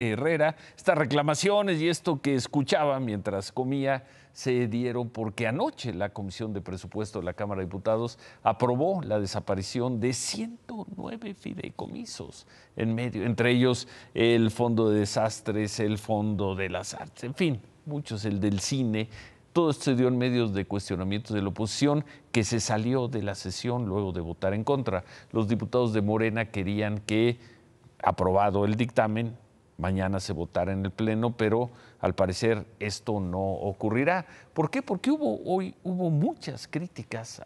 Herrera, estas reclamaciones y esto que escuchaba mientras comía se dieron porque anoche la Comisión de Presupuesto de la Cámara de Diputados aprobó la desaparición de 109 fideicomisos en medio, entre ellos el Fondo de Desastres, el Fondo de las Artes, en fin, muchos, el del cine. Todo esto se dio en medios de cuestionamientos de la oposición que se salió de la sesión luego de votar en contra. Los diputados de Morena querían que, aprobado el dictamen, mañana se votará en el Pleno, pero al parecer esto no ocurrirá. ¿Por qué? Porque hubo hoy hubo muchas críticas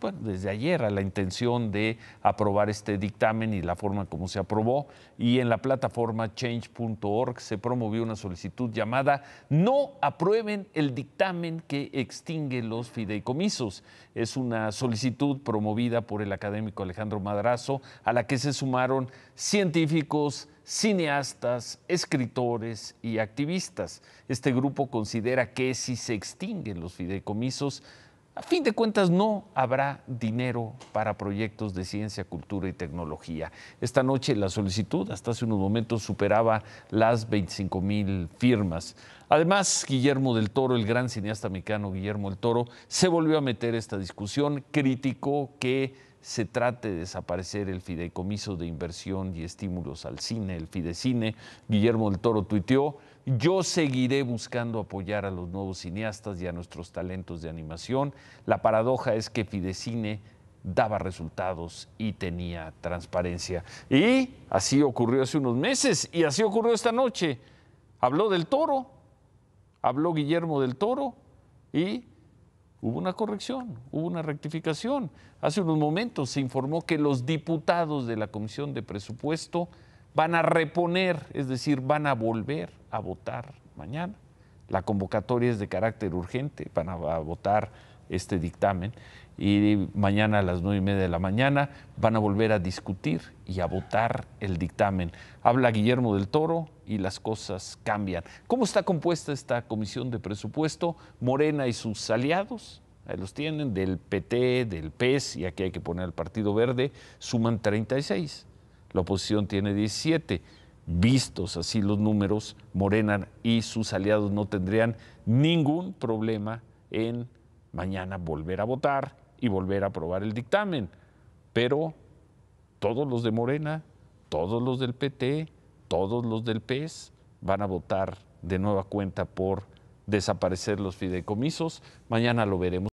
bueno, desde ayer a la intención de aprobar este dictamen y la forma como se aprobó y en la plataforma change.org se promovió una solicitud llamada No aprueben el dictamen que extingue los fideicomisos. Es una solicitud promovida por el académico Alejandro Madrazo a la que se sumaron científicos, cineastas, escritores y activistas. Este grupo considera que si se extinguen los fideicomisos, a fin de cuentas no habrá dinero para proyectos de ciencia, cultura y tecnología. Esta noche la solicitud hasta hace unos momentos superaba las 25 mil firmas. Además, Guillermo del Toro, el gran cineasta mexicano Guillermo del Toro, se volvió a meter esta discusión, criticó que se trate de desaparecer el fideicomiso de inversión y estímulos al cine, el Fidecine. Guillermo del Toro tuiteó, yo seguiré buscando apoyar a los nuevos cineastas y a nuestros talentos de animación. La paradoja es que Fidecine daba resultados y tenía transparencia. Y así ocurrió hace unos meses y así ocurrió esta noche. Habló del toro, habló Guillermo del Toro y hubo una corrección, hubo una rectificación. Hace unos momentos se informó que los diputados de la Comisión de Presupuesto van a reponer, es decir, van a volver a votar mañana. La convocatoria es de carácter urgente, van a, votar este dictamen y mañana a las nueve y media de la mañana van a volver a discutir y a votar el dictamen. Habla Guillermo del Toro y las cosas cambian. ¿Cómo está compuesta esta comisión de presupuesto? Morena y sus aliados, ahí los tienen, del PT, del PES, y aquí hay que poner el Partido Verde, suman 36. La oposición tiene 17. Vistos así los números, Morena y sus aliados no tendrían ningún problema en mañana volver a votar y volver a aprobar el dictamen. Pero todos los de Morena, todos los del PT, todos los del PES van a votar de nueva cuenta por desaparecer los fideicomisos. Mañana lo veremos.